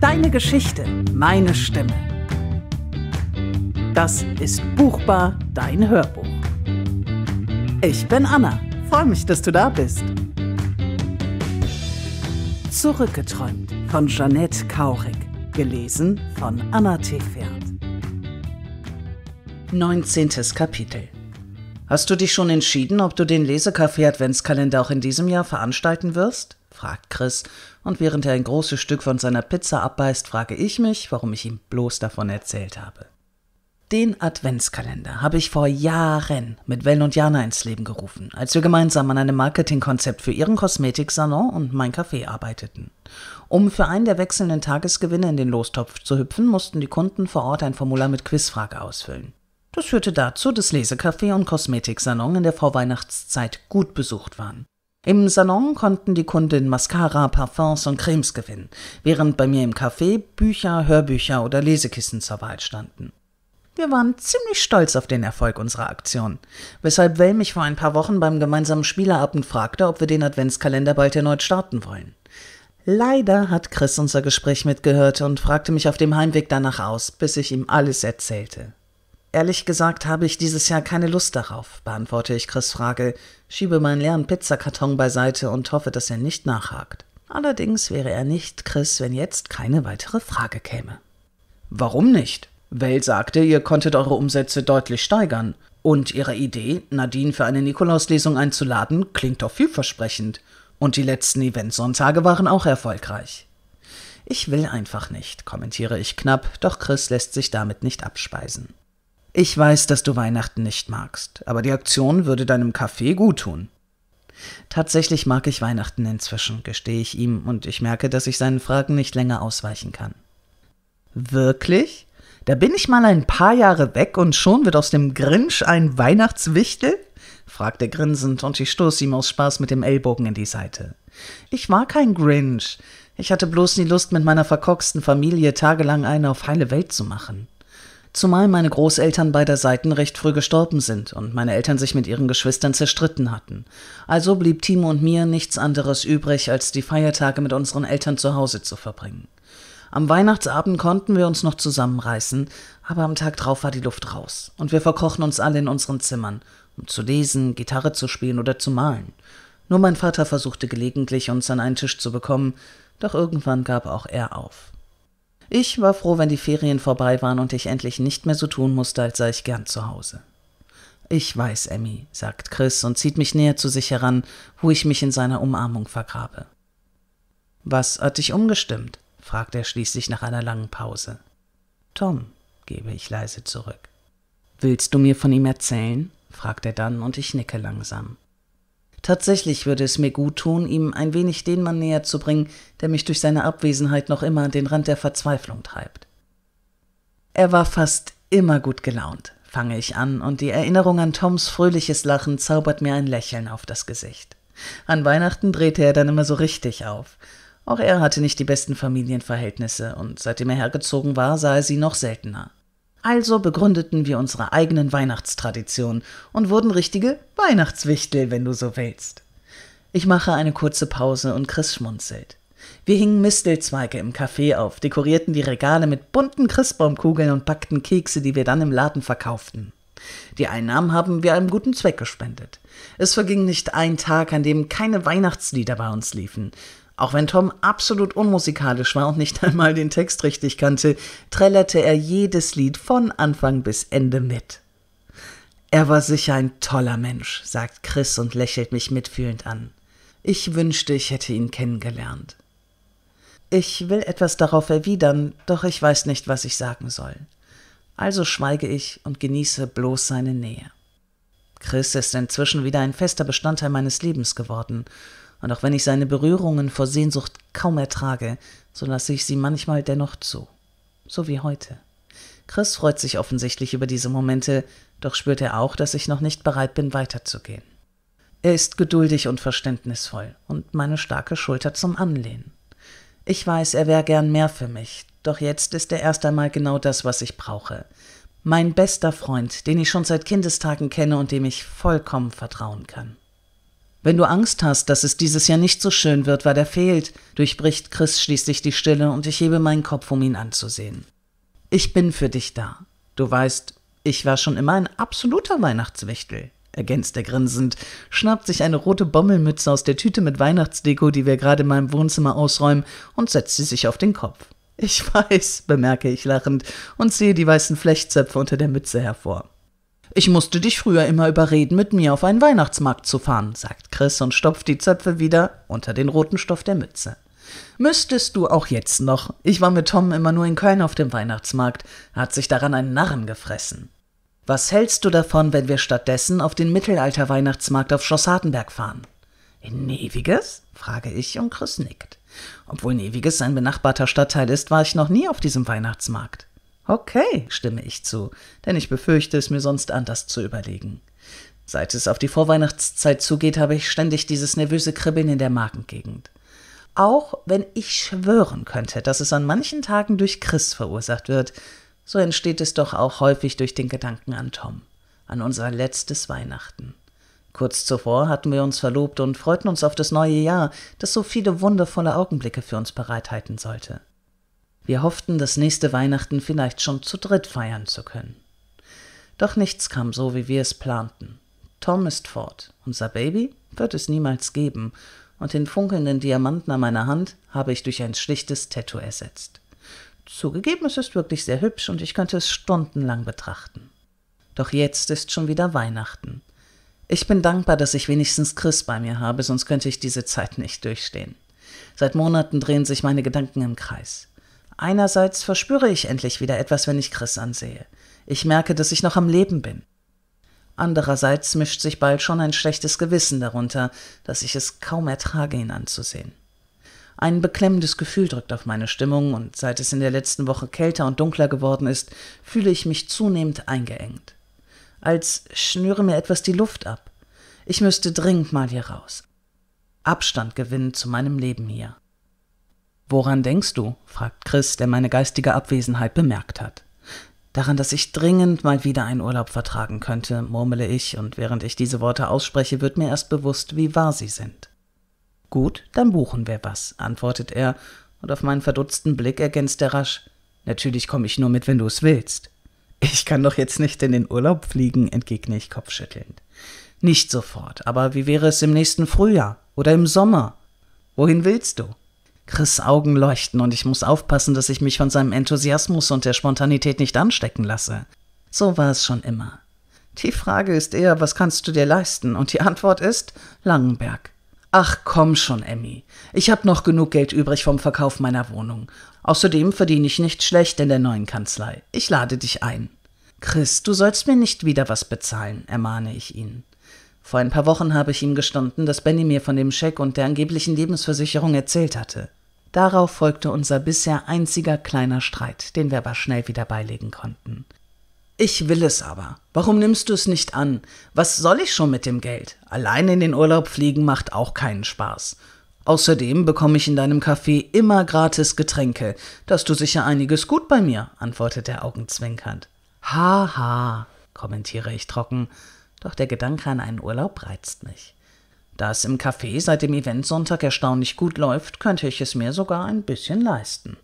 Deine Geschichte, meine Stimme. Das ist Buchbar, dein Hörbuch. Ich bin Anna. Freue mich, dass du da bist. Zurückgeträumt von Jeanette Kaurig. Gelesen von Anna Tefert. 19. Kapitel. Hast du dich schon entschieden, ob du den Lesecafé Adventskalender auch in diesem Jahr veranstalten wirst? fragt Chris und während er ein großes Stück von seiner Pizza abbeißt, frage ich mich, warum ich ihm bloß davon erzählt habe. Den Adventskalender habe ich vor Jahren mit Wellen und Jana ins Leben gerufen, als wir gemeinsam an einem Marketingkonzept für ihren Kosmetiksalon und mein Café arbeiteten. Um für einen der wechselnden Tagesgewinne in den Lostopf zu hüpfen, mussten die Kunden vor Ort ein Formular mit Quizfrage ausfüllen. Das führte dazu, dass Lesecafé und Kosmetiksalon in der Vorweihnachtszeit gut besucht waren. Im Salon konnten die Kunden Mascara, Parfums und Cremes gewinnen, während bei mir im Café Bücher, Hörbücher oder Lesekissen zur Wahl standen. Wir waren ziemlich stolz auf den Erfolg unserer Aktion, weshalb Well mich vor ein paar Wochen beim gemeinsamen Spielerabend fragte, ob wir den Adventskalender bald erneut starten wollen. Leider hat Chris unser Gespräch mitgehört und fragte mich auf dem Heimweg danach aus, bis ich ihm alles erzählte. Ehrlich gesagt habe ich dieses Jahr keine Lust darauf, beantworte ich Chris' Frage, schiebe meinen leeren Pizzakarton beiseite und hoffe, dass er nicht nachhakt. Allerdings wäre er nicht Chris, wenn jetzt keine weitere Frage käme. Warum nicht? Well sagte, ihr konntet eure Umsätze deutlich steigern. Und ihre Idee, Nadine für eine Nikolauslesung einzuladen, klingt doch vielversprechend. Und die letzten Eventsonntage waren auch erfolgreich. Ich will einfach nicht, kommentiere ich knapp, doch Chris lässt sich damit nicht abspeisen. Ich weiß, dass du Weihnachten nicht magst, aber die Aktion würde deinem Kaffee guttun. Tatsächlich mag ich Weihnachten inzwischen, gestehe ich ihm, und ich merke, dass ich seinen Fragen nicht länger ausweichen kann. Wirklich? Da bin ich mal ein paar Jahre weg und schon wird aus dem Grinch ein Weihnachtswichtel? fragt er grinsend und ich stoße ihm aus Spaß mit dem Ellbogen in die Seite. Ich war kein Grinch. Ich hatte bloß nie Lust, mit meiner verkorksten Familie tagelang eine auf heile Welt zu machen zumal meine Großeltern beider Seiten recht früh gestorben sind und meine Eltern sich mit ihren Geschwistern zerstritten hatten. Also blieb Timo und mir nichts anderes übrig, als die Feiertage mit unseren Eltern zu Hause zu verbringen. Am Weihnachtsabend konnten wir uns noch zusammenreißen, aber am Tag drauf war die Luft raus und wir verkrochen uns alle in unseren Zimmern, um zu lesen, Gitarre zu spielen oder zu malen. Nur mein Vater versuchte gelegentlich, uns an einen Tisch zu bekommen, doch irgendwann gab auch er auf. Ich war froh, wenn die Ferien vorbei waren und ich endlich nicht mehr so tun musste, als sei ich gern zu Hause. Ich weiß, Emmy, sagt Chris und zieht mich näher zu sich heran, wo ich mich in seiner Umarmung vergrabe. Was hat dich umgestimmt? fragt er schließlich nach einer langen Pause. Tom, gebe ich leise zurück. Willst du mir von ihm erzählen? fragt er dann und ich nicke langsam. Tatsächlich würde es mir gut tun, ihm ein wenig den Mann näher zu bringen, der mich durch seine Abwesenheit noch immer an den Rand der Verzweiflung treibt. Er war fast immer gut gelaunt, fange ich an, und die Erinnerung an Toms fröhliches Lachen zaubert mir ein Lächeln auf das Gesicht. An Weihnachten drehte er dann immer so richtig auf. Auch er hatte nicht die besten Familienverhältnisse, und seitdem er hergezogen war, sah er sie noch seltener. Also begründeten wir unsere eigenen Weihnachtstraditionen und wurden richtige Weihnachtswichtel, wenn du so willst. Ich mache eine kurze Pause und Chris schmunzelt. Wir hingen Mistelzweige im Café auf, dekorierten die Regale mit bunten Christbaumkugeln und backten Kekse, die wir dann im Laden verkauften. Die Einnahmen haben wir einem guten Zweck gespendet. Es verging nicht ein Tag, an dem keine Weihnachtslieder bei uns liefen. Auch wenn Tom absolut unmusikalisch war und nicht einmal den Text richtig kannte, trällerte er jedes Lied von Anfang bis Ende mit. Er war sicher ein toller Mensch, sagt Chris und lächelt mich mitfühlend an. Ich wünschte, ich hätte ihn kennengelernt. Ich will etwas darauf erwidern, doch ich weiß nicht, was ich sagen soll. Also schweige ich und genieße bloß seine Nähe. Chris ist inzwischen wieder ein fester Bestandteil meines Lebens geworden, und auch wenn ich seine Berührungen vor Sehnsucht kaum ertrage, so lasse ich sie manchmal dennoch zu. So wie heute. Chris freut sich offensichtlich über diese Momente, doch spürt er auch, dass ich noch nicht bereit bin, weiterzugehen. Er ist geduldig und verständnisvoll und meine starke Schulter zum Anlehnen. Ich weiß, er wäre gern mehr für mich, doch jetzt ist er erst einmal genau das, was ich brauche. Mein bester Freund, den ich schon seit Kindestagen kenne und dem ich vollkommen vertrauen kann. Wenn du Angst hast, dass es dieses Jahr nicht so schön wird, weil er fehlt, durchbricht Chris schließlich die Stille und ich hebe meinen Kopf, um ihn anzusehen. Ich bin für dich da. Du weißt, ich war schon immer ein absoluter Weihnachtswichtel, ergänzt er grinsend, schnappt sich eine rote Bommelmütze aus der Tüte mit Weihnachtsdeko, die wir gerade in meinem Wohnzimmer ausräumen, und setzt sie sich auf den Kopf. Ich weiß, bemerke ich lachend und sehe die weißen Flechtzöpfe unter der Mütze hervor. Ich musste dich früher immer überreden, mit mir auf einen Weihnachtsmarkt zu fahren, sagt Chris und stopft die Zöpfe wieder unter den roten Stoff der Mütze. Müsstest du auch jetzt noch. Ich war mit Tom immer nur in Köln auf dem Weihnachtsmarkt, hat sich daran einen Narren gefressen. Was hältst du davon, wenn wir stattdessen auf den Mittelalter-Weihnachtsmarkt auf Schloss Hardenberg fahren? In Neviges? frage ich und Chris nickt. Obwohl Neviges ein benachbarter Stadtteil ist, war ich noch nie auf diesem Weihnachtsmarkt. Okay, stimme ich zu, denn ich befürchte es mir sonst anders zu überlegen. Seit es auf die Vorweihnachtszeit zugeht, habe ich ständig dieses nervöse Kribbeln in der Magengegend. Auch wenn ich schwören könnte, dass es an manchen Tagen durch Chris verursacht wird, so entsteht es doch auch häufig durch den Gedanken an Tom, an unser letztes Weihnachten. Kurz zuvor hatten wir uns verlobt und freuten uns auf das neue Jahr, das so viele wundervolle Augenblicke für uns bereithalten sollte. Wir hofften, das nächste Weihnachten vielleicht schon zu dritt feiern zu können. Doch nichts kam so, wie wir es planten. Tom ist fort, unser Baby wird es niemals geben, und den funkelnden Diamanten an meiner Hand habe ich durch ein schlichtes Tattoo ersetzt. Zugegeben, es ist wirklich sehr hübsch und ich könnte es stundenlang betrachten. Doch jetzt ist schon wieder Weihnachten. Ich bin dankbar, dass ich wenigstens Chris bei mir habe, sonst könnte ich diese Zeit nicht durchstehen. Seit Monaten drehen sich meine Gedanken im Kreis. Einerseits verspüre ich endlich wieder etwas, wenn ich Chris ansehe. Ich merke, dass ich noch am Leben bin. Andererseits mischt sich bald schon ein schlechtes Gewissen darunter, dass ich es kaum ertrage, ihn anzusehen. Ein beklemmendes Gefühl drückt auf meine Stimmung, und seit es in der letzten Woche kälter und dunkler geworden ist, fühle ich mich zunehmend eingeengt. Als schnüre mir etwas die Luft ab. Ich müsste dringend mal hier raus. Abstand gewinnen zu meinem Leben hier. Woran denkst du? fragt Chris, der meine geistige Abwesenheit bemerkt hat. Daran, dass ich dringend mal wieder einen Urlaub vertragen könnte, murmle ich, und während ich diese Worte ausspreche, wird mir erst bewusst, wie wahr sie sind. Gut, dann buchen wir was, antwortet er, und auf meinen verdutzten Blick ergänzt er rasch Natürlich komme ich nur mit, wenn du es willst. Ich kann doch jetzt nicht in den Urlaub fliegen, entgegne ich kopfschüttelnd. Nicht sofort, aber wie wäre es im nächsten Frühjahr oder im Sommer? Wohin willst du? Chris Augen leuchten und ich muss aufpassen, dass ich mich von seinem Enthusiasmus und der Spontanität nicht anstecken lasse. So war es schon immer. Die Frage ist eher, was kannst du dir leisten? Und die Antwort ist Langenberg. Ach komm schon, Emmy. Ich habe noch genug Geld übrig vom Verkauf meiner Wohnung. Außerdem verdiene ich nicht schlecht in der neuen Kanzlei. Ich lade dich ein. Chris, du sollst mir nicht wieder was bezahlen, ermahne ich ihn. Vor ein paar Wochen habe ich ihm gestanden, dass Benny mir von dem Scheck und der angeblichen Lebensversicherung erzählt hatte. Darauf folgte unser bisher einziger kleiner Streit, den wir aber schnell wieder beilegen konnten. Ich will es aber. Warum nimmst du es nicht an? Was soll ich schon mit dem Geld? Allein in den Urlaub fliegen macht auch keinen Spaß. Außerdem bekomme ich in deinem Café immer gratis Getränke. Das du sicher einiges gut bei mir, antwortet er augenzwinkernd. Haha, kommentiere ich trocken, doch der Gedanke an einen Urlaub reizt mich. Da es im Café seit dem Eventsonntag erstaunlich gut läuft, könnte ich es mir sogar ein bisschen leisten.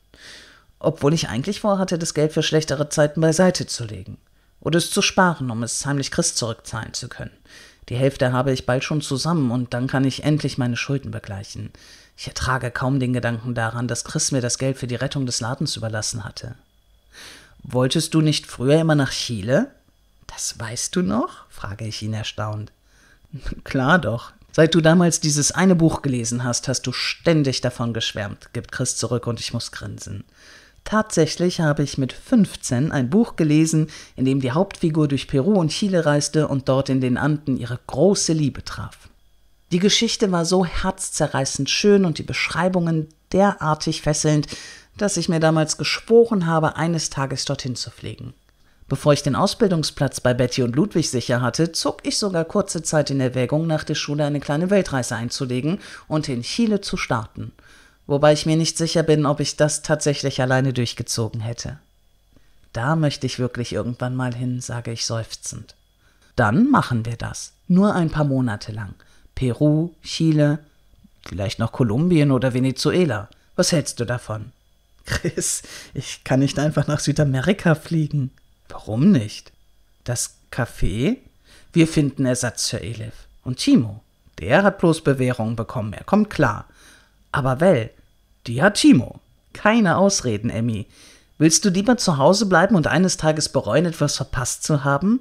Obwohl ich eigentlich vorhatte, das Geld für schlechtere Zeiten beiseite zu legen. Oder es zu sparen, um es heimlich Chris zurückzahlen zu können. Die Hälfte habe ich bald schon zusammen und dann kann ich endlich meine Schulden begleichen. Ich ertrage kaum den Gedanken daran, dass Chris mir das Geld für die Rettung des Ladens überlassen hatte. Wolltest du nicht früher immer nach Chile? Das weißt du noch? frage ich ihn erstaunt. Klar doch, Seit du damals dieses eine Buch gelesen hast, hast du ständig davon geschwärmt, gibt Chris zurück und ich muss grinsen. Tatsächlich habe ich mit 15 ein Buch gelesen, in dem die Hauptfigur durch Peru und Chile reiste und dort in den Anden ihre große Liebe traf. Die Geschichte war so herzzerreißend schön und die Beschreibungen derartig fesselnd, dass ich mir damals geschworen habe, eines Tages dorthin zu fliegen. Bevor ich den Ausbildungsplatz bei Betty und Ludwig sicher hatte, zog ich sogar kurze Zeit in Erwägung, nach der Schule eine kleine Weltreise einzulegen und in Chile zu starten. Wobei ich mir nicht sicher bin, ob ich das tatsächlich alleine durchgezogen hätte. Da möchte ich wirklich irgendwann mal hin, sage ich seufzend. Dann machen wir das. Nur ein paar Monate lang. Peru, Chile, vielleicht noch Kolumbien oder Venezuela. Was hältst du davon? Chris, ich kann nicht einfach nach Südamerika fliegen. Warum nicht? Das Café? Wir finden Ersatz für Elif. Und Timo, der hat bloß Bewährung bekommen, er kommt klar. Aber Well, die hat Timo. Keine Ausreden, Emmy. Willst du lieber zu Hause bleiben und eines Tages bereuen, etwas verpasst zu haben?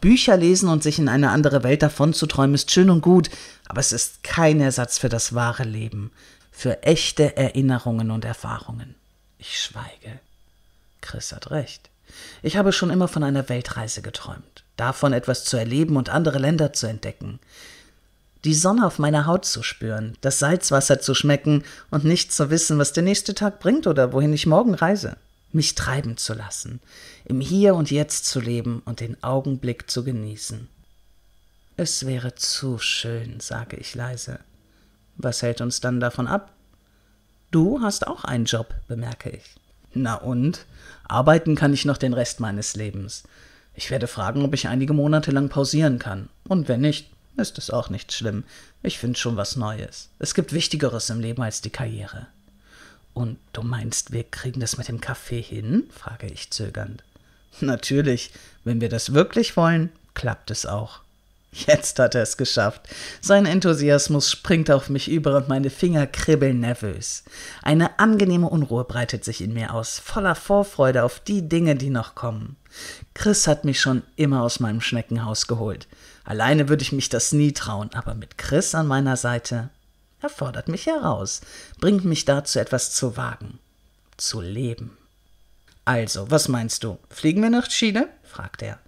Bücher lesen und sich in eine andere Welt davonzuträumen ist schön und gut, aber es ist kein Ersatz für das wahre Leben, für echte Erinnerungen und Erfahrungen. Ich schweige. Chris hat recht. Ich habe schon immer von einer Weltreise geträumt, davon etwas zu erleben und andere Länder zu entdecken. Die Sonne auf meiner Haut zu spüren, das Salzwasser zu schmecken und nicht zu wissen, was der nächste Tag bringt oder wohin ich morgen reise. Mich treiben zu lassen, im Hier und Jetzt zu leben und den Augenblick zu genießen. Es wäre zu schön, sage ich leise. Was hält uns dann davon ab? Du hast auch einen Job, bemerke ich. Na und? Arbeiten kann ich noch den Rest meines Lebens. Ich werde fragen, ob ich einige Monate lang pausieren kann. Und wenn nicht, ist es auch nicht schlimm. Ich finde schon was Neues. Es gibt Wichtigeres im Leben als die Karriere. Und du meinst, wir kriegen das mit dem Kaffee hin? frage ich zögernd. Natürlich, wenn wir das wirklich wollen, klappt es auch. Jetzt hat er es geschafft. Sein Enthusiasmus springt auf mich über und meine Finger kribbeln nervös. Eine angenehme Unruhe breitet sich in mir aus, voller Vorfreude auf die Dinge, die noch kommen. Chris hat mich schon immer aus meinem Schneckenhaus geholt. Alleine würde ich mich das nie trauen, aber mit Chris an meiner Seite. Er fordert mich heraus, bringt mich dazu, etwas zu wagen, zu leben. Also, was meinst du? Fliegen wir nach Chile? fragt er.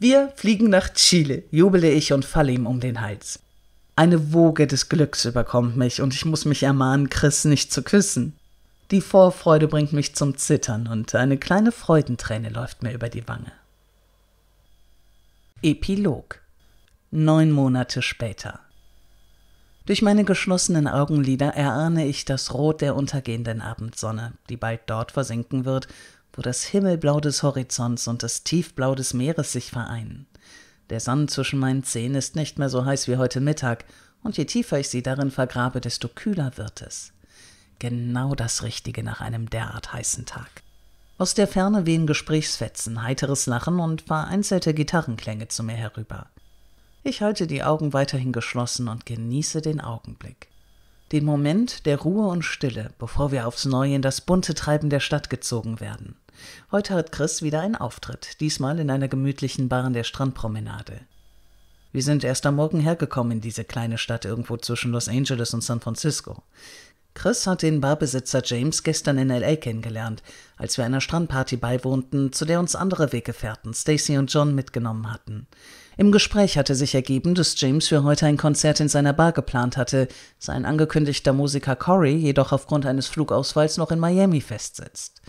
Wir fliegen nach Chile, jubele ich und falle ihm um den Hals. Eine Woge des Glücks überkommt mich und ich muss mich ermahnen, Chris nicht zu küssen. Die Vorfreude bringt mich zum Zittern und eine kleine Freudenträne läuft mir über die Wange. Epilog Neun Monate später. Durch meine geschlossenen Augenlider erahne ich das Rot der untergehenden Abendsonne, die bald dort versinken wird, wo das Himmelblau des Horizonts und das Tiefblau des Meeres sich vereinen. Der Sand zwischen meinen Zehen ist nicht mehr so heiß wie heute Mittag, und je tiefer ich sie darin vergrabe, desto kühler wird es. Genau das Richtige nach einem derart heißen Tag. Aus der Ferne wehen Gesprächsfetzen, heiteres Lachen und vereinzelte Gitarrenklänge zu mir herüber. Ich halte die Augen weiterhin geschlossen und genieße den Augenblick. Den Moment der Ruhe und Stille, bevor wir aufs Neue in das bunte Treiben der Stadt gezogen werden. Heute hat Chris wieder einen Auftritt, diesmal in einer gemütlichen Bar an der Strandpromenade. Wir sind erst am Morgen hergekommen in diese kleine Stadt irgendwo zwischen Los Angeles und San Francisco. Chris hat den Barbesitzer James gestern in L.A. kennengelernt, als wir einer Strandparty beiwohnten, zu der uns andere Weggefährten, Stacy und John, mitgenommen hatten. Im Gespräch hatte sich ergeben, dass James für heute ein Konzert in seiner Bar geplant hatte, sein angekündigter Musiker Corey jedoch aufgrund eines Flugausfalls noch in Miami festsitzt.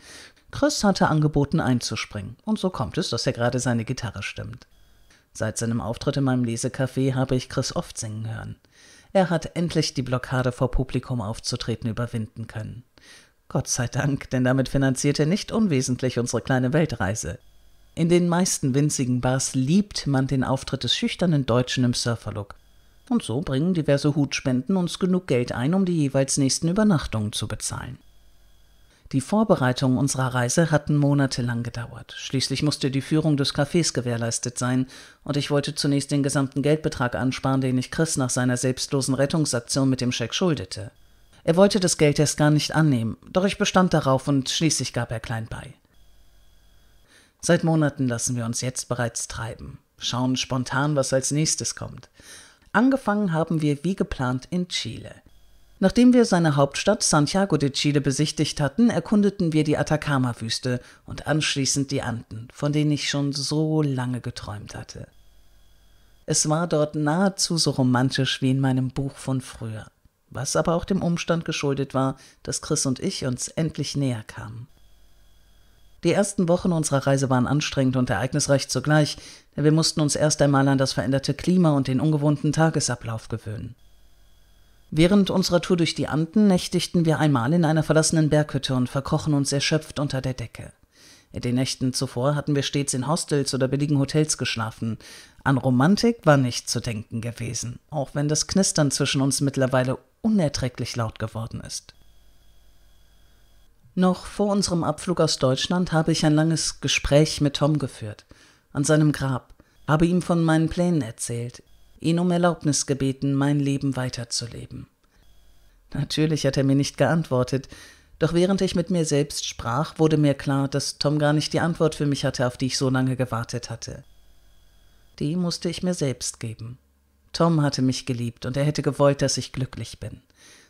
Chris hatte angeboten einzuspringen und so kommt es, dass er gerade seine Gitarre stimmt. Seit seinem Auftritt in meinem Lesecafé habe ich Chris oft singen hören. Er hat endlich die Blockade vor Publikum aufzutreten überwinden können. Gott sei Dank, denn damit finanziert er nicht unwesentlich unsere kleine Weltreise. In den meisten winzigen Bars liebt man den Auftritt des schüchternen Deutschen im Surferlook. Und so bringen diverse Hutspenden uns genug Geld ein, um die jeweils nächsten Übernachtungen zu bezahlen. Die Vorbereitungen unserer Reise hatten monatelang gedauert. Schließlich musste die Führung des Cafés gewährleistet sein, und ich wollte zunächst den gesamten Geldbetrag ansparen, den ich Chris nach seiner selbstlosen Rettungsaktion mit dem Scheck schuldete. Er wollte das Geld erst gar nicht annehmen, doch ich bestand darauf und schließlich gab er klein bei. Seit Monaten lassen wir uns jetzt bereits treiben, schauen spontan, was als nächstes kommt. Angefangen haben wir wie geplant in Chile – Nachdem wir seine Hauptstadt Santiago de Chile besichtigt hatten, erkundeten wir die Atacama-Wüste und anschließend die Anden, von denen ich schon so lange geträumt hatte. Es war dort nahezu so romantisch wie in meinem Buch von früher, was aber auch dem Umstand geschuldet war, dass Chris und ich uns endlich näher kamen. Die ersten Wochen unserer Reise waren anstrengend und ereignisreich zugleich, denn wir mussten uns erst einmal an das veränderte Klima und den ungewohnten Tagesablauf gewöhnen. Während unserer Tour durch die Anden nächtigten wir einmal in einer verlassenen Berghütte und verkrochen uns erschöpft unter der Decke. In den Nächten zuvor hatten wir stets in Hostels oder billigen Hotels geschlafen. An Romantik war nicht zu denken gewesen, auch wenn das Knistern zwischen uns mittlerweile unerträglich laut geworden ist. Noch vor unserem Abflug aus Deutschland habe ich ein langes Gespräch mit Tom geführt, an seinem Grab, habe ihm von meinen Plänen erzählt, ihn um Erlaubnis gebeten, mein Leben weiterzuleben. Natürlich hat er mir nicht geantwortet, doch während ich mit mir selbst sprach, wurde mir klar, dass Tom gar nicht die Antwort für mich hatte, auf die ich so lange gewartet hatte. Die musste ich mir selbst geben. Tom hatte mich geliebt und er hätte gewollt, dass ich glücklich bin.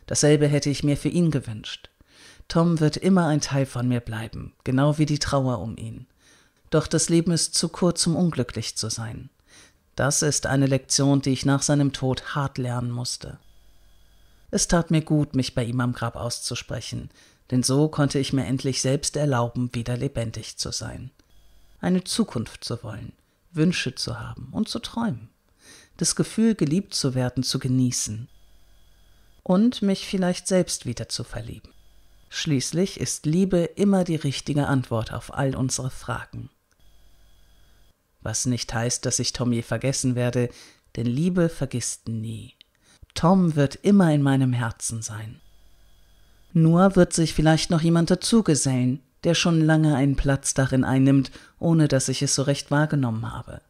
Dasselbe hätte ich mir für ihn gewünscht. Tom wird immer ein Teil von mir bleiben, genau wie die Trauer um ihn. Doch das Leben ist zu kurz, um unglücklich zu sein. Das ist eine Lektion, die ich nach seinem Tod hart lernen musste. Es tat mir gut, mich bei ihm am Grab auszusprechen, denn so konnte ich mir endlich selbst erlauben, wieder lebendig zu sein, eine Zukunft zu wollen, Wünsche zu haben und zu träumen, das Gefühl, geliebt zu werden, zu genießen und mich vielleicht selbst wieder zu verlieben. Schließlich ist Liebe immer die richtige Antwort auf all unsere Fragen was nicht heißt, dass ich Tom je vergessen werde, denn Liebe vergisst nie. Tom wird immer in meinem Herzen sein. Nur wird sich vielleicht noch jemand dazugesellen, der schon lange einen Platz darin einnimmt, ohne dass ich es so recht wahrgenommen habe.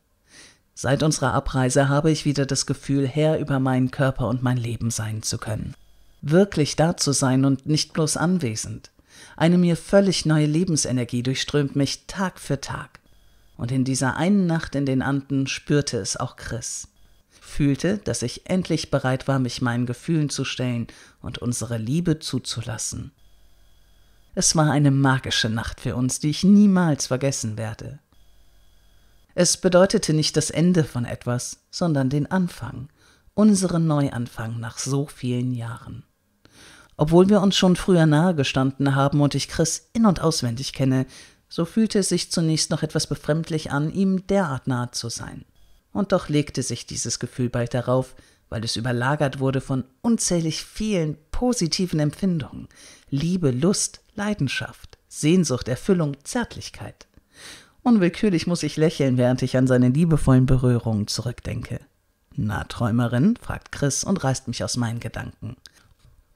Seit unserer Abreise habe ich wieder das Gefühl, Herr über meinen Körper und mein Leben sein zu können. Wirklich da zu sein und nicht bloß anwesend. Eine mir völlig neue Lebensenergie durchströmt mich Tag für Tag. Und in dieser einen Nacht in den Anden spürte es auch Chris. Fühlte, dass ich endlich bereit war, mich meinen Gefühlen zu stellen und unsere Liebe zuzulassen. Es war eine magische Nacht für uns, die ich niemals vergessen werde. Es bedeutete nicht das Ende von etwas, sondern den Anfang, unseren Neuanfang nach so vielen Jahren. Obwohl wir uns schon früher nahe gestanden haben und ich Chris in und auswendig kenne, so fühlte es sich zunächst noch etwas befremdlich an, ihm derart nahe zu sein. Und doch legte sich dieses Gefühl bald darauf, weil es überlagert wurde von unzählig vielen positiven Empfindungen Liebe, Lust, Leidenschaft, Sehnsucht, Erfüllung, Zärtlichkeit. Unwillkürlich muss ich lächeln, während ich an seine liebevollen Berührungen zurückdenke. Na, Träumerin? fragt Chris und reißt mich aus meinen Gedanken.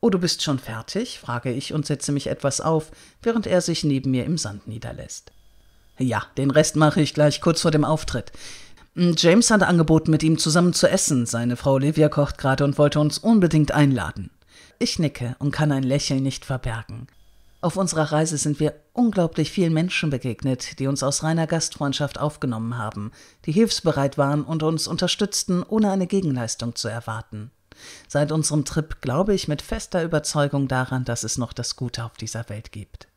Oh, du bist schon fertig? frage ich und setze mich etwas auf, während er sich neben mir im Sand niederlässt. Ja, den Rest mache ich gleich kurz vor dem Auftritt. Hm, James hatte angeboten, mit ihm zusammen zu essen. Seine Frau Olivia kocht gerade und wollte uns unbedingt einladen. Ich nicke und kann ein Lächeln nicht verbergen. Auf unserer Reise sind wir unglaublich vielen Menschen begegnet, die uns aus reiner Gastfreundschaft aufgenommen haben, die hilfsbereit waren und uns unterstützten, ohne eine Gegenleistung zu erwarten seit unserem Trip glaube ich mit fester Überzeugung daran, dass es noch das Gute auf dieser Welt gibt.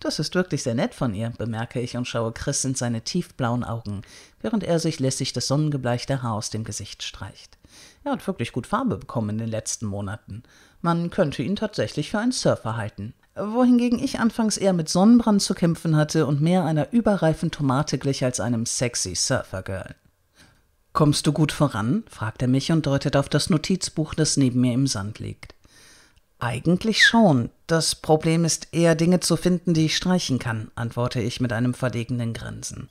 Das ist wirklich sehr nett von ihr, bemerke ich und schaue Chris in seine tiefblauen Augen, während er sich lässig das sonnengebleichte Haar aus dem Gesicht streicht. Er hat wirklich gut Farbe bekommen in den letzten Monaten. Man könnte ihn tatsächlich für einen Surfer halten. Wohingegen ich anfangs eher mit Sonnenbrand zu kämpfen hatte und mehr einer überreifen Tomate glich als einem sexy Surfer-Girl. Kommst du gut voran? fragt er mich und deutet auf das Notizbuch, das neben mir im Sand liegt. Eigentlich schon. Das Problem ist eher Dinge zu finden, die ich streichen kann, antworte ich mit einem verlegenen Grinsen.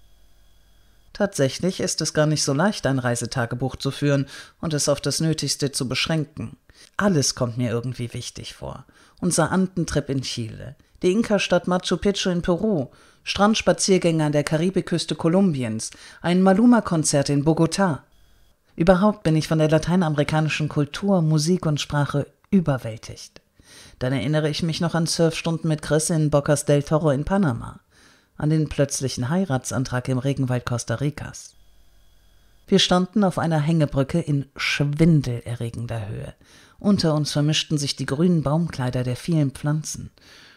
Tatsächlich ist es gar nicht so leicht, ein Reisetagebuch zu führen und es auf das Nötigste zu beschränken. Alles kommt mir irgendwie wichtig vor. Unser Antentrip in Chile, die Inka-Stadt Machu Picchu in Peru, Strandspaziergänge an der Karibikküste Kolumbiens, ein Maluma-Konzert in Bogotá. Überhaupt bin ich von der lateinamerikanischen Kultur, Musik und Sprache überwältigt. Dann erinnere ich mich noch an Surfstunden mit Chris in Bocas del Toro in Panama, an den plötzlichen Heiratsantrag im Regenwald Costa Ricas. Wir standen auf einer Hängebrücke in schwindelerregender Höhe. Unter uns vermischten sich die grünen Baumkleider der vielen Pflanzen.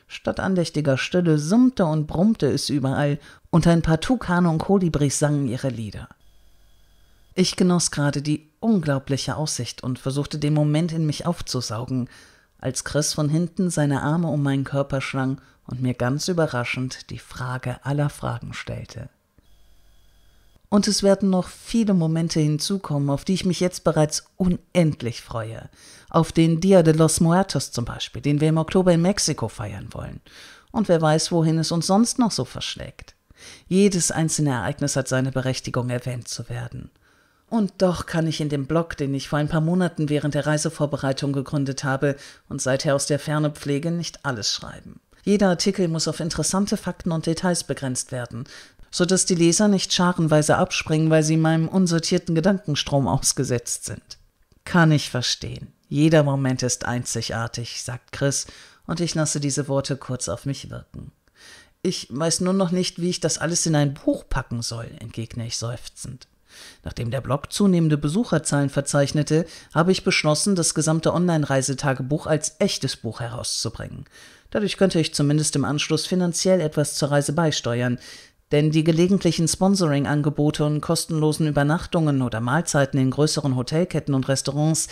Statt andächtiger Stille summte und brummte es überall, und ein paar Tukane und Kolibris sangen ihre Lieder. Ich genoss gerade die unglaubliche Aussicht und versuchte den Moment in mich aufzusaugen, als Chris von hinten seine Arme um meinen Körper schlang und mir ganz überraschend die Frage aller Fragen stellte. Und es werden noch viele Momente hinzukommen, auf die ich mich jetzt bereits unendlich freue auf den Dia de los Muertos zum Beispiel, den wir im Oktober in Mexiko feiern wollen. Und wer weiß, wohin es uns sonst noch so verschlägt. Jedes einzelne Ereignis hat seine Berechtigung, erwähnt zu werden. Und doch kann ich in dem Blog, den ich vor ein paar Monaten während der Reisevorbereitung gegründet habe und seither aus der Ferne pflege, nicht alles schreiben. Jeder Artikel muss auf interessante Fakten und Details begrenzt werden, sodass die Leser nicht scharenweise abspringen, weil sie meinem unsortierten Gedankenstrom ausgesetzt sind. Kann ich verstehen. Jeder Moment ist einzigartig, sagt Chris, und ich lasse diese Worte kurz auf mich wirken. Ich weiß nur noch nicht, wie ich das alles in ein Buch packen soll, entgegne ich seufzend. Nachdem der Blog zunehmende Besucherzahlen verzeichnete, habe ich beschlossen, das gesamte Online-Reisetagebuch als echtes Buch herauszubringen. Dadurch könnte ich zumindest im Anschluss finanziell etwas zur Reise beisteuern, denn die gelegentlichen Sponsoring-Angebote und kostenlosen Übernachtungen oder Mahlzeiten in größeren Hotelketten und Restaurants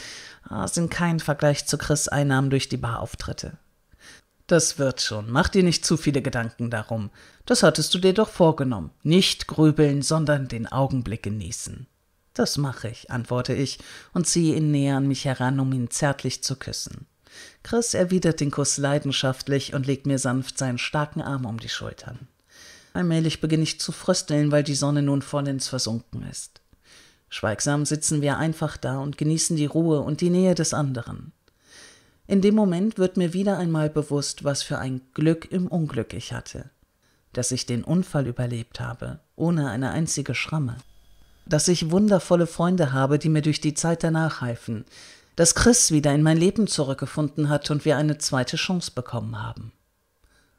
ah, sind kein Vergleich zu Chris Einnahmen durch die Barauftritte. Das wird schon, mach dir nicht zu viele Gedanken darum. Das hattest du dir doch vorgenommen. Nicht grübeln, sondern den Augenblick genießen. Das mache ich, antworte ich und ziehe ihn näher an mich heran, um ihn zärtlich zu küssen. Chris erwidert den Kuss leidenschaftlich und legt mir sanft seinen starken Arm um die Schultern. Allmählich beginne ich zu frösteln, weil die Sonne nun vollends versunken ist. Schweigsam sitzen wir einfach da und genießen die Ruhe und die Nähe des anderen. In dem Moment wird mir wieder einmal bewusst, was für ein Glück im Unglück ich hatte. Dass ich den Unfall überlebt habe, ohne eine einzige Schramme. Dass ich wundervolle Freunde habe, die mir durch die Zeit danach halfen. Dass Chris wieder in mein Leben zurückgefunden hat und wir eine zweite Chance bekommen haben.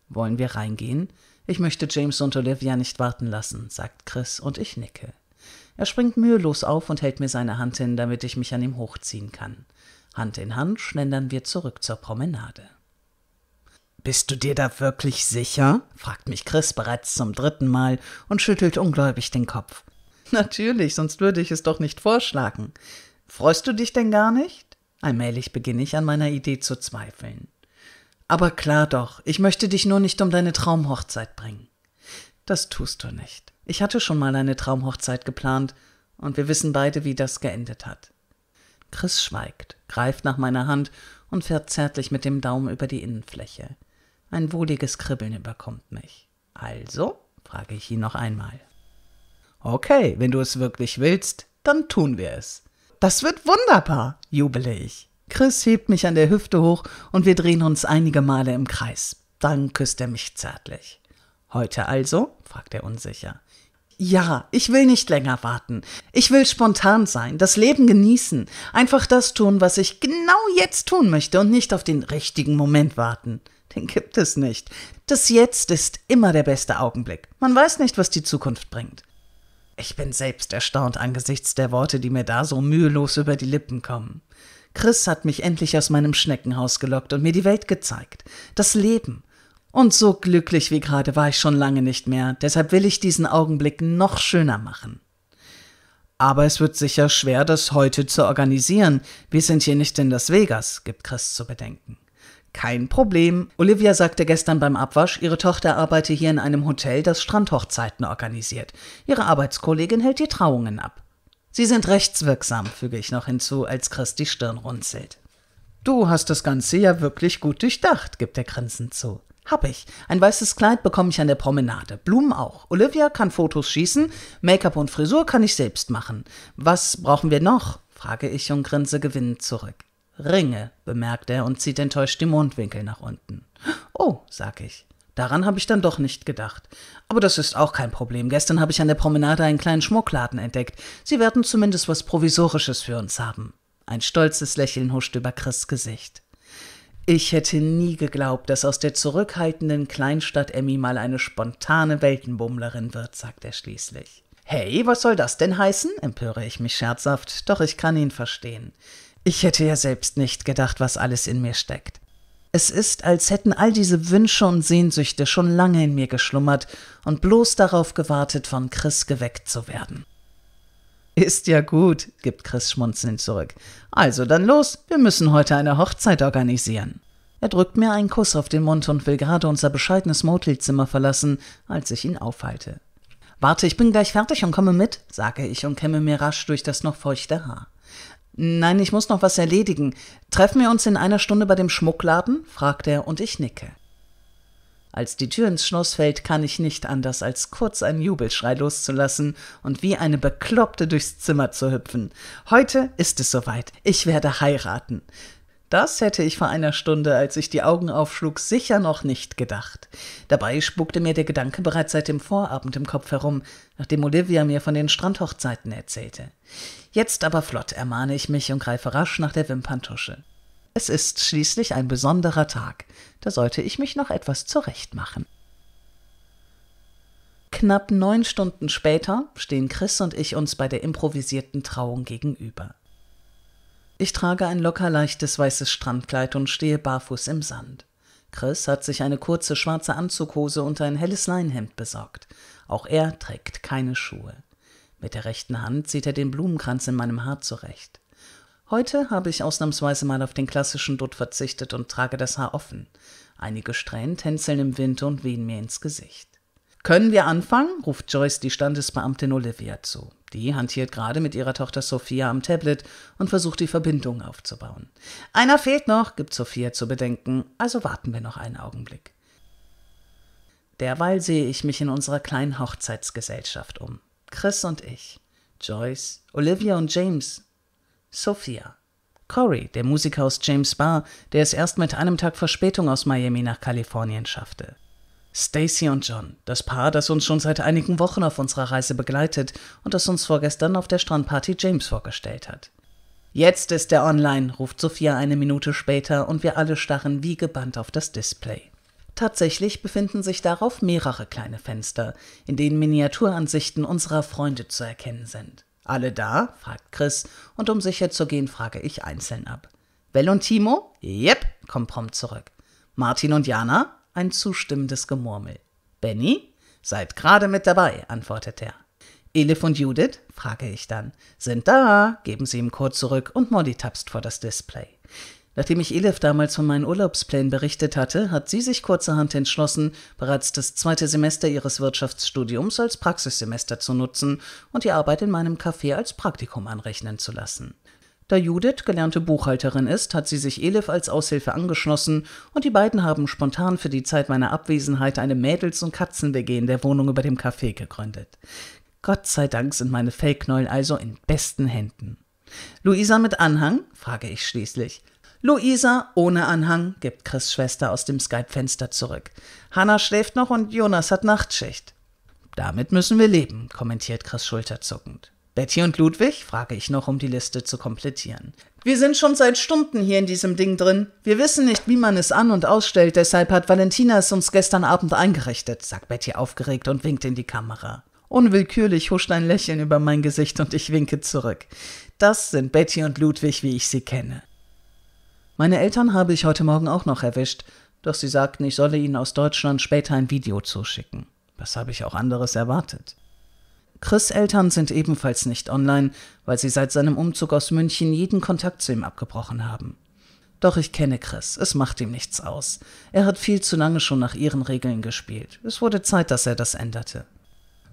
Wollen wir reingehen? Ich möchte James und Olivia nicht warten lassen, sagt Chris, und ich nicke. Er springt mühelos auf und hält mir seine Hand hin, damit ich mich an ihm hochziehen kann. Hand in Hand schlendern wir zurück zur Promenade. Bist du dir da wirklich sicher? fragt mich Chris bereits zum dritten Mal und schüttelt ungläubig den Kopf. Natürlich, sonst würde ich es doch nicht vorschlagen. Freust du dich denn gar nicht? Allmählich beginne ich an meiner Idee zu zweifeln. Aber klar doch, ich möchte dich nur nicht um deine Traumhochzeit bringen. Das tust du nicht. Ich hatte schon mal eine Traumhochzeit geplant, und wir wissen beide, wie das geendet hat. Chris schweigt, greift nach meiner Hand und fährt zärtlich mit dem Daumen über die Innenfläche. Ein wohliges Kribbeln überkommt mich. Also? frage ich ihn noch einmal. Okay, wenn du es wirklich willst, dann tun wir es. Das wird wunderbar, jubele ich. Chris hebt mich an der Hüfte hoch und wir drehen uns einige Male im Kreis. Dann küsst er mich zärtlich. Heute also? fragt er unsicher. Ja, ich will nicht länger warten. Ich will spontan sein, das Leben genießen, einfach das tun, was ich genau jetzt tun möchte und nicht auf den richtigen Moment warten. Den gibt es nicht. Das Jetzt ist immer der beste Augenblick. Man weiß nicht, was die Zukunft bringt. Ich bin selbst erstaunt angesichts der Worte, die mir da so mühelos über die Lippen kommen. Chris hat mich endlich aus meinem Schneckenhaus gelockt und mir die Welt gezeigt. Das Leben. Und so glücklich wie gerade war ich schon lange nicht mehr, deshalb will ich diesen Augenblick noch schöner machen. Aber es wird sicher schwer, das heute zu organisieren. Wir sind hier nicht in Las Vegas, gibt Chris zu bedenken. Kein Problem. Olivia sagte gestern beim Abwasch, ihre Tochter arbeite hier in einem Hotel, das Strandhochzeiten organisiert. Ihre Arbeitskollegin hält die Trauungen ab. Sie sind rechtswirksam, füge ich noch hinzu, als Chris die Stirn runzelt. Du hast das Ganze ja wirklich gut durchdacht, gibt er grinsend zu. Hab ich. Ein weißes Kleid bekomme ich an der Promenade. Blumen auch. Olivia kann Fotos schießen. Make-up und Frisur kann ich selbst machen. Was brauchen wir noch? frage ich und grinse gewinnend zurück. Ringe, bemerkt er und zieht enttäuscht die Mundwinkel nach unten. Oh, sag ich. Daran habe ich dann doch nicht gedacht. Aber das ist auch kein Problem. Gestern habe ich an der Promenade einen kleinen Schmuckladen entdeckt. Sie werden zumindest was Provisorisches für uns haben. Ein stolzes Lächeln huschte über Chris Gesicht. Ich hätte nie geglaubt, dass aus der zurückhaltenden Kleinstadt Emmy mal eine spontane Weltenbummlerin wird, sagt er schließlich. Hey, was soll das denn heißen? empöre ich mich scherzhaft, doch ich kann ihn verstehen. Ich hätte ja selbst nicht gedacht, was alles in mir steckt. Es ist, als hätten all diese Wünsche und Sehnsüchte schon lange in mir geschlummert und bloß darauf gewartet, von Chris geweckt zu werden. Ist ja gut, gibt Chris schmunzelnd zurück. Also dann los, wir müssen heute eine Hochzeit organisieren. Er drückt mir einen Kuss auf den Mund und will gerade unser bescheidenes Motelzimmer verlassen, als ich ihn aufhalte. Warte, ich bin gleich fertig und komme mit, sage ich und kämme mir rasch durch das noch feuchte Haar. Nein, ich muss noch was erledigen. Treffen wir uns in einer Stunde bei dem Schmuckladen? fragt er und ich nicke. Als die Tür ins Schloss fällt, kann ich nicht anders, als kurz einen Jubelschrei loszulassen und wie eine Bekloppte durchs Zimmer zu hüpfen. Heute ist es soweit. Ich werde heiraten. Das hätte ich vor einer Stunde, als ich die Augen aufschlug, sicher noch nicht gedacht. Dabei spukte mir der Gedanke bereits seit dem Vorabend im Kopf herum, nachdem Olivia mir von den Strandhochzeiten erzählte. Jetzt aber flott ermahne ich mich und greife rasch nach der Wimperntusche. Es ist schließlich ein besonderer Tag, da sollte ich mich noch etwas zurechtmachen. Knapp neun Stunden später stehen Chris und ich uns bei der improvisierten Trauung gegenüber. Ich trage ein locker leichtes weißes Strandkleid und stehe barfuß im Sand. Chris hat sich eine kurze schwarze Anzughose und ein helles Leinhemd besorgt. Auch er trägt keine Schuhe. Mit der rechten Hand zieht er den Blumenkranz in meinem Haar zurecht. Heute habe ich ausnahmsweise mal auf den klassischen Dutt verzichtet und trage das Haar offen. Einige Strähnen tänzeln im Wind und wehen mir ins Gesicht. Können wir anfangen? ruft Joyce die Standesbeamtin Olivia zu. Die hantiert gerade mit ihrer Tochter Sophia am Tablet und versucht die Verbindung aufzubauen. Einer fehlt noch, gibt Sophia zu bedenken, also warten wir noch einen Augenblick. Derweil sehe ich mich in unserer kleinen Hochzeitsgesellschaft um. Chris und ich, Joyce, Olivia und James, Sophia, Corey, der Musiker aus James Barr, der es erst mit einem Tag Verspätung aus Miami nach Kalifornien schaffte. Stacy und John, das Paar, das uns schon seit einigen Wochen auf unserer Reise begleitet und das uns vorgestern auf der Strandparty James vorgestellt hat. Jetzt ist er online, ruft Sophia eine Minute später und wir alle starren wie gebannt auf das Display. Tatsächlich befinden sich darauf mehrere kleine Fenster, in denen Miniaturansichten unserer Freunde zu erkennen sind. Alle da? fragt Chris, und um sicher zu gehen, frage ich einzeln ab. Well und Timo? Jep, kommt prompt zurück. Martin und Jana? Ein zustimmendes Gemurmel. Benny? Seid gerade mit dabei, antwortet er. Elif und Judith? frage ich dann. Sind da, geben sie ihm kurz zurück und Molly tapst vor das Display. Nachdem ich Elif damals von meinen Urlaubsplänen berichtet hatte, hat sie sich kurzerhand entschlossen, bereits das zweite Semester ihres Wirtschaftsstudiums als Praxissemester zu nutzen und die Arbeit in meinem Café als Praktikum anrechnen zu lassen. Da Judith gelernte Buchhalterin ist, hat sie sich Elif als Aushilfe angeschlossen und die beiden haben spontan für die Zeit meiner Abwesenheit eine Mädels- und Katzen-WG in der Wohnung über dem Café gegründet. Gott sei Dank sind meine Fellknäuel also in besten Händen. Luisa mit Anhang? frage ich schließlich. Luisa ohne Anhang gibt Chris Schwester aus dem Skype-Fenster zurück. Hannah schläft noch und Jonas hat Nachtschicht. Damit müssen wir leben, kommentiert Chris schulterzuckend. Betty und Ludwig? frage ich noch, um die Liste zu komplettieren. Wir sind schon seit Stunden hier in diesem Ding drin. Wir wissen nicht, wie man es an- und ausstellt, deshalb hat Valentina es uns gestern Abend eingerichtet, sagt Betty aufgeregt und winkt in die Kamera. Unwillkürlich huscht ein Lächeln über mein Gesicht und ich winke zurück. Das sind Betty und Ludwig, wie ich sie kenne. Meine Eltern habe ich heute Morgen auch noch erwischt, doch sie sagten, ich solle ihnen aus Deutschland später ein Video zuschicken. Was habe ich auch anderes erwartet? Chris' Eltern sind ebenfalls nicht online, weil sie seit seinem Umzug aus München jeden Kontakt zu ihm abgebrochen haben. Doch ich kenne Chris, es macht ihm nichts aus. Er hat viel zu lange schon nach ihren Regeln gespielt. Es wurde Zeit, dass er das änderte.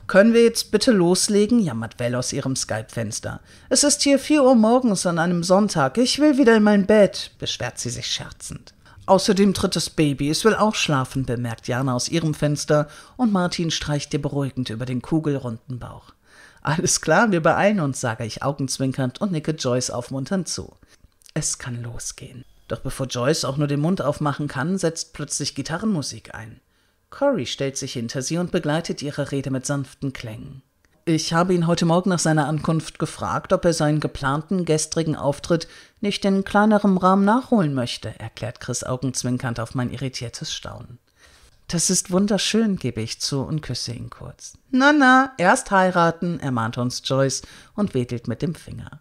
Können wir jetzt bitte loslegen? jammert Well aus ihrem Skype-Fenster. Es ist hier 4 Uhr morgens an einem Sonntag. Ich will wieder in mein Bett, beschwert sie sich scherzend. Außerdem tritt das Baby, es will auch schlafen, bemerkt Jana aus ihrem Fenster und Martin streicht ihr beruhigend über den kugelrunden Bauch. Alles klar, wir beeilen uns, sage ich augenzwinkernd und nicke Joyce aufmunternd zu. Es kann losgehen. Doch bevor Joyce auch nur den Mund aufmachen kann, setzt plötzlich Gitarrenmusik ein. Corey stellt sich hinter sie und begleitet ihre Rede mit sanften Klängen. Ich habe ihn heute Morgen nach seiner Ankunft gefragt, ob er seinen geplanten gestrigen Auftritt nicht in kleinerem Rahmen nachholen möchte, erklärt Chris augenzwinkernd auf mein irritiertes Staunen. Das ist wunderschön, gebe ich zu und küsse ihn kurz. Na, na, erst heiraten, ermahnt uns Joyce und wedelt mit dem Finger.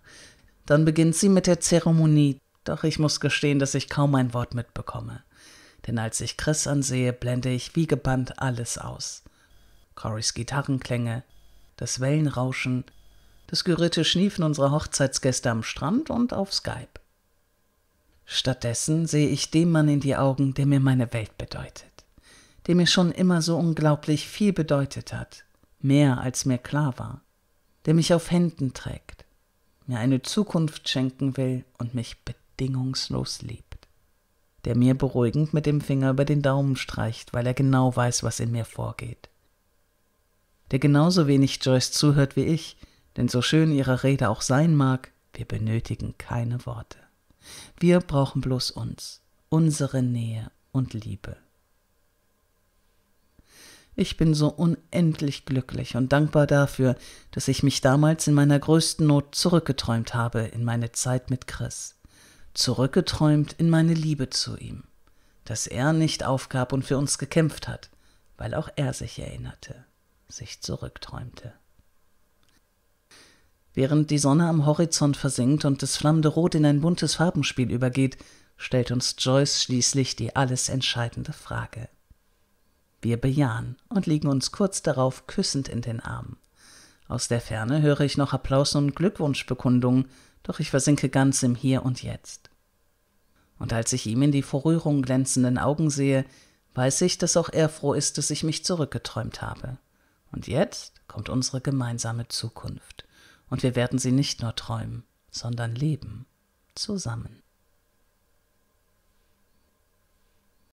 Dann beginnt sie mit der Zeremonie, doch ich muss gestehen, dass ich kaum ein Wort mitbekomme denn als ich Chris ansehe, blende ich wie gebannt alles aus. Corys Gitarrenklänge, das Wellenrauschen, das gerührte Schniefen unserer Hochzeitsgäste am Strand und auf Skype. Stattdessen sehe ich dem Mann in die Augen, der mir meine Welt bedeutet, der mir schon immer so unglaublich viel bedeutet hat, mehr als mir klar war, der mich auf Händen trägt, mir eine Zukunft schenken will und mich bedingungslos liebt der mir beruhigend mit dem Finger über den Daumen streicht, weil er genau weiß, was in mir vorgeht. Der genauso wenig Joyce zuhört wie ich, denn so schön ihre Rede auch sein mag, wir benötigen keine Worte. Wir brauchen bloß uns, unsere Nähe und Liebe. Ich bin so unendlich glücklich und dankbar dafür, dass ich mich damals in meiner größten Not zurückgeträumt habe in meine Zeit mit Chris zurückgeträumt in meine Liebe zu ihm, dass er nicht aufgab und für uns gekämpft hat, weil auch er sich erinnerte, sich zurückträumte. Während die Sonne am Horizont versinkt und das flammende Rot in ein buntes Farbenspiel übergeht, stellt uns Joyce schließlich die alles entscheidende Frage. Wir bejahen und liegen uns kurz darauf küssend in den Armen. Aus der Ferne höre ich noch Applaus und Glückwunschbekundungen, doch ich versinke ganz im Hier und Jetzt. Und als ich ihm in die vor Rührung glänzenden Augen sehe, weiß ich, dass auch er froh ist, dass ich mich zurückgeträumt habe. Und jetzt kommt unsere gemeinsame Zukunft, und wir werden sie nicht nur träumen, sondern leben, zusammen.